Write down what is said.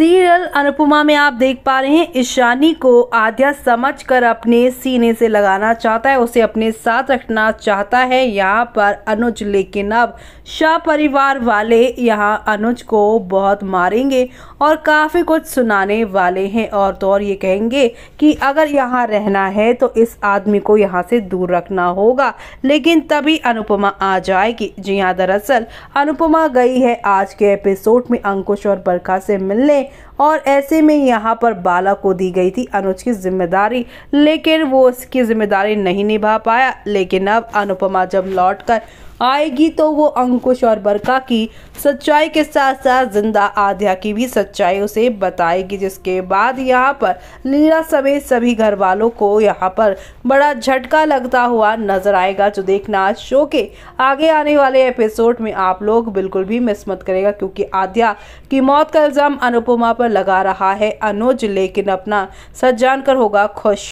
serial Anupama में आप देख पा रहे हैं ईशानी को आद्या समझकर अपने सीने से लगाना चाहता है उसे अपने साथ रखना चाहता है यहाँ पर अनुज लेकिन अब शाह परिवार वाले यहाँ अनुज को बहुत मारेंगे और काफ़ी कुछ सुनाने वाले हैं और तो और ये कहेंगे कि अगर यहाँ रहना है तो इस आदमी को यहाँ से दूर रखना होगा लेकिन तभी अनुपमा आ जाएगी जी हाँ दरअसल अनुपमा गई है आज के एपिसोड में अंकुश और बरखा से मिलने और ऐसे में यहाँ पर बाला को दी गई थी अनुज की जिम्मेदारी लेकिन वो उसकी जिम्मेदारी नहीं निभा पाया लेकिन अब अनुपमा जब लौट कर आएगी तो वो अंकुश और बरका की सच्चाई के साथ साथ जिंदा आध्या की भी सच्चाई उसे बताएगी जिसके बाद यहाँ पर लीला समेत सभी घर वालों को यहाँ पर बड़ा झटका लगता हुआ नजर आएगा जो देखना आज शो के आगे आने वाले एपिसोड में आप लोग बिल्कुल भी मिस मत करेगा क्योंकि आध्या की मौत का इल्ज़ाम अनुपमा पर लगा रहा है अनुज लेकिन अपना सच जानकर होगा खुश